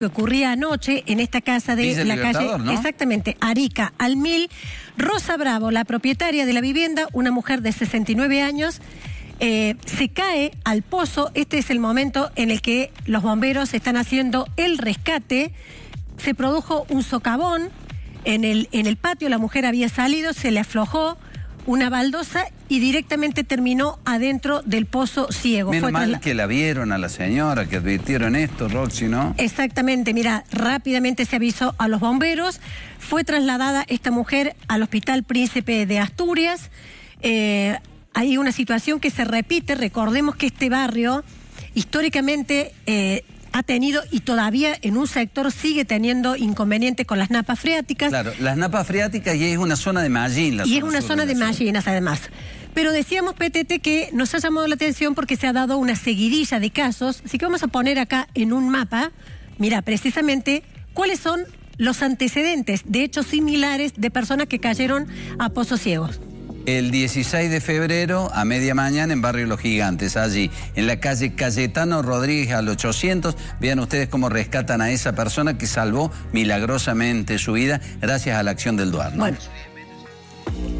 que ocurría anoche en esta casa de la calle, exactamente, Arica al mil, Rosa Bravo, la propietaria de la vivienda, una mujer de 69 años, eh, se cae al pozo. Este es el momento en el que los bomberos están haciendo el rescate. Se produjo un socavón en el, en el patio, la mujer había salido, se le aflojó una baldosa y directamente terminó adentro del pozo ciego. Menos mal que la vieron a la señora, que advirtieron esto, Roxy, ¿no? Exactamente, mira, rápidamente se avisó a los bomberos. Fue trasladada esta mujer al Hospital Príncipe de Asturias. Eh, hay una situación que se repite, recordemos que este barrio históricamente eh, ha tenido y todavía en un sector sigue teniendo inconveniente con las napas freáticas. Claro, las napas freáticas y es una zona de Mallín. Y es una zona de, de además. Pero decíamos, PTT, que nos ha llamado la atención porque se ha dado una seguidilla de casos. Así que vamos a poner acá en un mapa, mira, precisamente cuáles son los antecedentes de hechos similares de personas que cayeron a pozos ciegos el 16 de febrero a media mañana en Barrio Los Gigantes, allí, en la calle Cayetano Rodríguez al 800. Vean ustedes cómo rescatan a esa persona que salvó milagrosamente su vida gracias a la acción del Duarno. Bueno.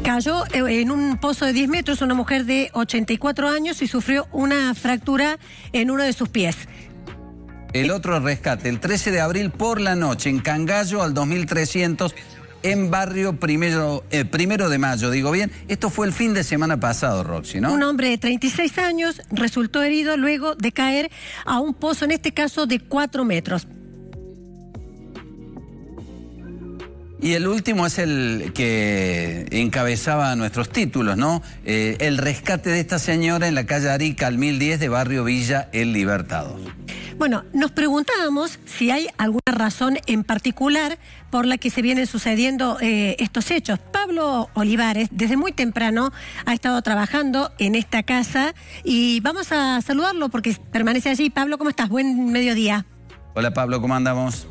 Cayó eh, en un pozo de 10 metros una mujer de 84 años y sufrió una fractura en uno de sus pies. El otro rescate, el 13 de abril por la noche, en Cangallo al 2300 en Barrio Primero, eh, primero de Mayo. Digo bien, esto fue el fin de semana pasado, Roxy, ¿no? Un hombre de 36 años resultó herido luego de caer a un pozo, en este caso de 4 metros. Y el último es el que encabezaba nuestros títulos, ¿no? Eh, el rescate de esta señora en la calle Arica al 1010 de Barrio Villa El Libertado. Bueno, nos preguntábamos si hay alguna razón en particular por la que se vienen sucediendo eh, estos hechos. Pablo Olivares, desde muy temprano, ha estado trabajando en esta casa y vamos a saludarlo porque permanece allí. Pablo, ¿cómo estás? Buen mediodía. Hola Pablo, ¿cómo andamos?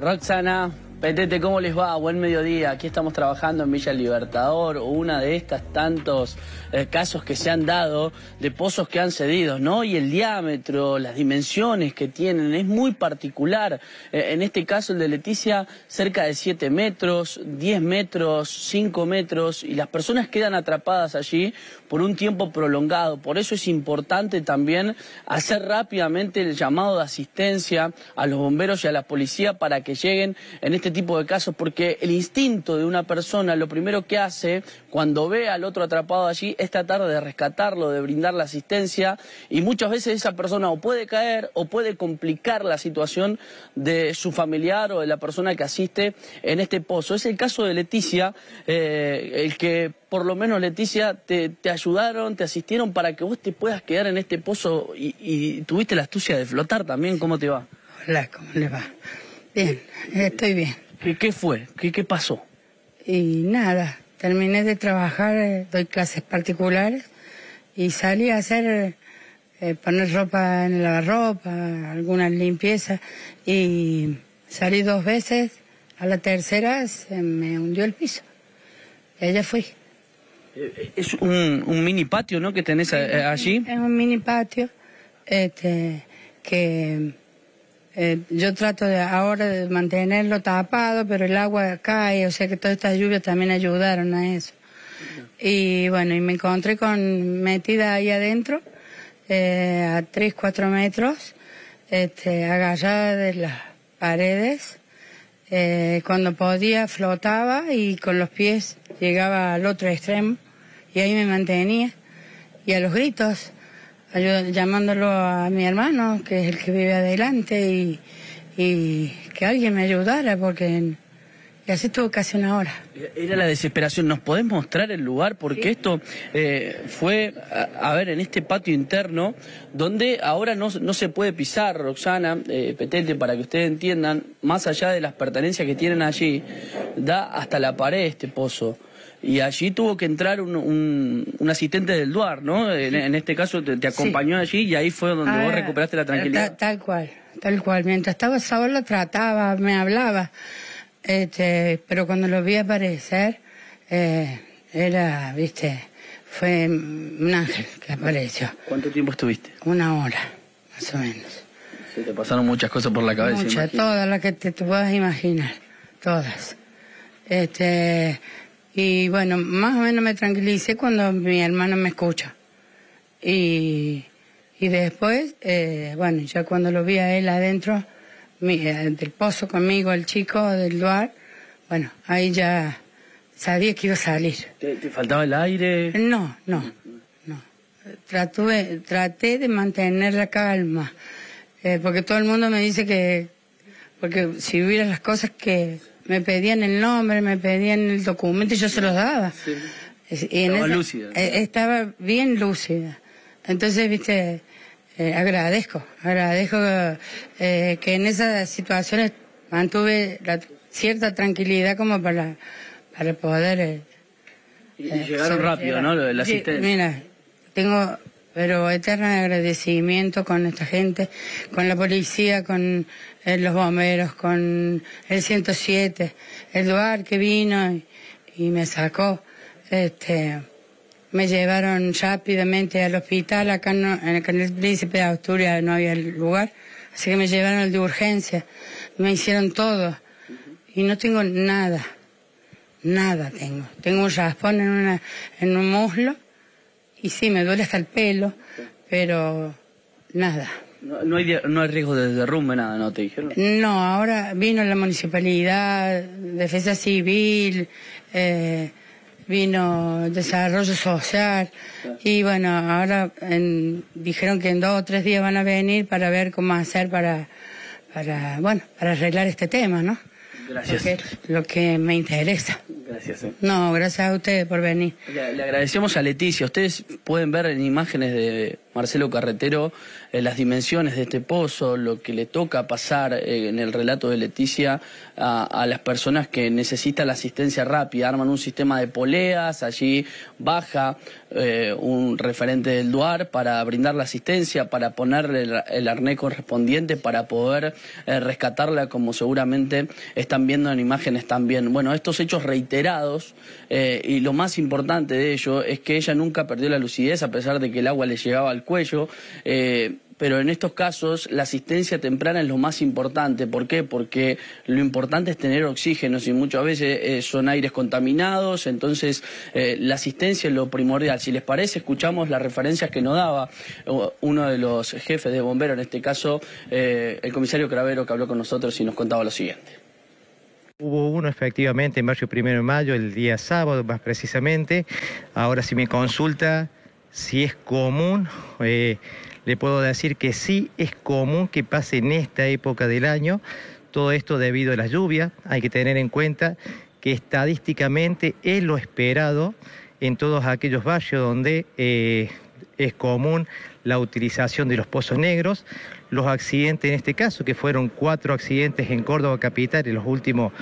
Roxana, Petete, ¿cómo les va? Buen mediodía. Aquí estamos trabajando en Villa Libertador, una de estas tantos eh, casos que se han dado de pozos que han cedido, ¿no? Y el diámetro, las dimensiones que tienen, es muy particular. Eh, en este caso el de Leticia, cerca de 7 metros, 10 metros, 5 metros, y las personas quedan atrapadas allí por un tiempo prolongado. Por eso es importante también hacer rápidamente el llamado de asistencia a los bomberos y a la policía para que lleguen en este tipo de casos porque el instinto de una persona lo primero que hace cuando ve al otro atrapado allí es tratar de rescatarlo, de brindar la asistencia y muchas veces esa persona o puede caer o puede complicar la situación de su familiar o de la persona que asiste en este pozo. Es el caso de Leticia, eh, el que por lo menos Leticia te, ayudaron, te asistieron para que vos te puedas quedar en este pozo y tuviste la astucia de flotar también. ¿Cómo te va? Hola, ¿cómo le va? Bien, estoy bien. ¿Y qué fue? ¿Qué, qué pasó? Y nada, terminé de trabajar, eh, doy clases particulares y salí a hacer, eh, poner ropa en la ropa, algunas limpiezas y salí dos veces, a la tercera se me hundió el piso y allá fui. Eh, es un, mini patio, ¿no?, que tenés allí. Es un mini patio este, que eh, yo trato de ahora de mantenerlo tapado, pero el agua cae, o sea que todas estas lluvias también ayudaron a eso. Y bueno, y me encontré con metida ahí adentro, eh, a tres, cuatro metros, este, agarrada de las paredes. Eh, cuando podía flotaba y con los pies llegaba al otro extremo y ahí me mantenía. Y a los gritos, llamándolo a mi hermano, que es el que vive adelante, y, y que alguien me ayudara, porque ya así estuvo casi una hora. Era la desesperación. ¿Nos podés mostrar el lugar? Porque esto eh, fue, a, ver, en este patio interno, donde ahora no, no se puede pisar, Roxana, eh, petente para que ustedes entiendan, más allá de las pertenencias que tienen allí, da hasta la pared este pozo y allí tuvo que entrar un, un, asistente del Duar, ¿no? En, este caso te, acompañó allí y ahí fue donde vos ah, recuperaste la tranquilidad. Tal, cual, tal cual. Mientras estaba Saúl lo trataba, me hablaba, este, pero cuando lo vi aparecer, eh, era, viste, fue un ángel que apareció. ¿Cuánto tiempo estuviste? Una hora, más o menos. Se te pasaron muchas cosas por la cabeza. Muchas, todas las que te puedas imaginar, todas. Este, y bueno, más o menos me tranquilicé cuando mi hermano me escucha. Y, después, eh, bueno, ya cuando lo vi a él adentro eh, del pozo conmigo, el chico del duar bueno, ahí ya sabía que iba a salir. ¿Te, faltaba el aire? No, no, no. Traté, traté de mantener la calma, eh, porque todo el mundo me dice que, porque si hubiera las cosas que me pedían el nombre, me pedían el documento y yo se los daba. estaba lúcida. Eh, estaba bien lúcida. Entonces, viste, eh, agradezco, agradezco eh, que en esas situaciones mantuve la, cierta tranquilidad como para, para poder... y, llegaron rápido, ¿no? Lo del la Mira, tengo pero eterno agradecimiento con esta gente, con la policía, con eh, los bomberos, con el 107, el que vino y, me sacó. Este, me llevaron rápidamente al hospital, acá en, el, Príncipe de Asturias no había lugar, así que me llevaron al de urgencia, me hicieron todo y no tengo nada, nada tengo. Tengo un raspón en un muslo y sí, me duele hasta el pelo, pero nada. No, hay, no hay riesgo de derrumbe, nada, ¿no te dijeron? No, ahora vino la municipalidad, defensa civil, eh, vino desarrollo social y bueno, ahora dijeron que en dos o tres días van a venir para ver cómo hacer para, para bueno, para arreglar este tema, ¿no? Gracias. lo que me interesa. Gracias. Eh. No, gracias a ustedes por venir. le agradecemos a Leticia. Ustedes pueden ver en imágenes de Marcelo Carretero, eh, las dimensiones de este pozo, lo que le toca pasar eh, en el relato de Leticia a, las personas que necesitan la asistencia rápida. Arman un sistema de poleas, allí baja eh, un referente del DUAR para brindar la asistencia, para poner el, arné arnés correspondiente, para poder rescatarla, como seguramente están viendo en imágenes también. Bueno, estos hechos reiterados y lo más importante de ello es que ella nunca perdió la lucidez a pesar de que el agua le llegaba al cuello. Eh, pero en estos casos la asistencia temprana es lo más importante. ¿Por qué? Porque lo importante es tener oxígeno y muchas veces eh, son aires contaminados, entonces eh, la asistencia es lo primordial. Si les parece, escuchamos las referencias que nos daba uno de los jefes de bomberos, en este caso el comisario Cravero que habló con nosotros y nos contaba lo siguiente. Hubo uno efectivamente en Barrio Primero de Mayo, el día sábado más precisamente. Ahora si me consulta si es común, eh, le puedo decir que sí es común que pase en esta época del año, todo esto debido a la lluvia. hay que tener en cuenta que estadísticamente es lo esperado en todos aquellos barrios donde eh, es común la utilización de los pozos negros. Los accidentes en este caso, que fueron cuatro accidentes en Córdoba Capital en los últimos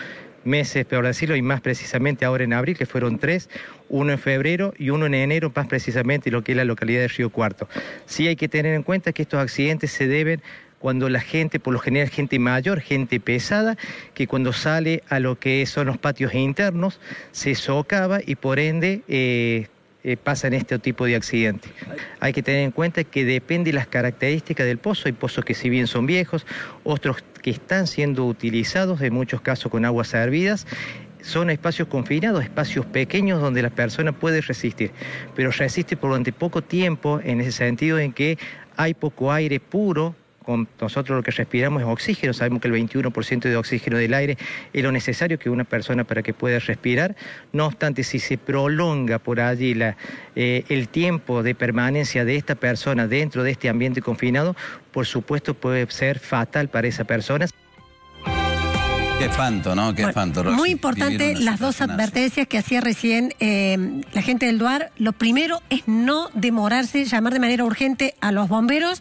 meses, peor decirlo, y más precisamente ahora en abril, que fueron tres, uno en febrero y uno en enero, más precisamente lo que es la localidad de Río Cuarto. Sí hay que tener en cuenta que estos accidentes se deben cuando la gente, por lo general gente mayor, gente pesada, que cuando sale a lo que son los patios internos, se socava y por ende eh, eh, pasan este tipo de accidentes. Hay que tener en cuenta que depende de las características del pozo. Hay pozos que si bien son viejos, otros que están siendo utilizados, en muchos casos con aguas hervidas, son espacios confinados, espacios pequeños donde la persona puede resistir, pero resiste por durante poco tiempo en ese sentido en que hay poco aire puro nosotros lo que respiramos es oxígeno, sabemos que el 21% de oxígeno del aire es lo necesario que una persona para que pueda respirar, no obstante si se prolonga por allí eh, el tiempo de permanencia de esta persona dentro de este ambiente confinado, por supuesto puede ser fatal para esa persona. Qué espanto, ¿no? Qué espanto. muy importante las dos advertencias que hacía recién eh, la gente del DUAR. Lo primero es no demorarse, llamar de manera urgente a los bomberos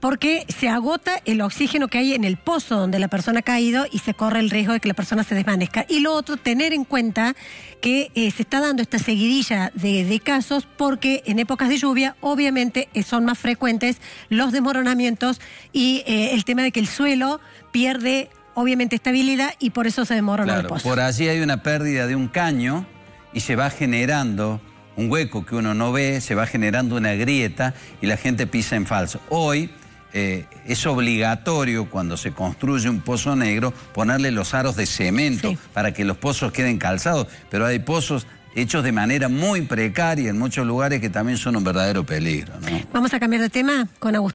porque se agota el oxígeno que hay en el pozo donde la persona ha caído y se corre el riesgo de que la persona se desvanezca. Y lo otro, tener en cuenta que eh, se está dando esta seguidilla de, casos porque en épocas de lluvia obviamente eh, son más frecuentes los desmoronamientos y eh, el tema de que el suelo pierde obviamente estabilidad y por eso se desmorona el pozo. Por allí hay una pérdida de un caño y se va generando un hueco que uno no ve, se va generando una grieta y la gente pisa en falso. Hoy eh, es obligatorio cuando se construye un pozo negro ponerle los aros de cemento para que los pozos queden calzados, pero hay pozos hechos de manera muy precaria en muchos lugares que también son un verdadero peligro. Vamos a cambiar de tema con Agustín.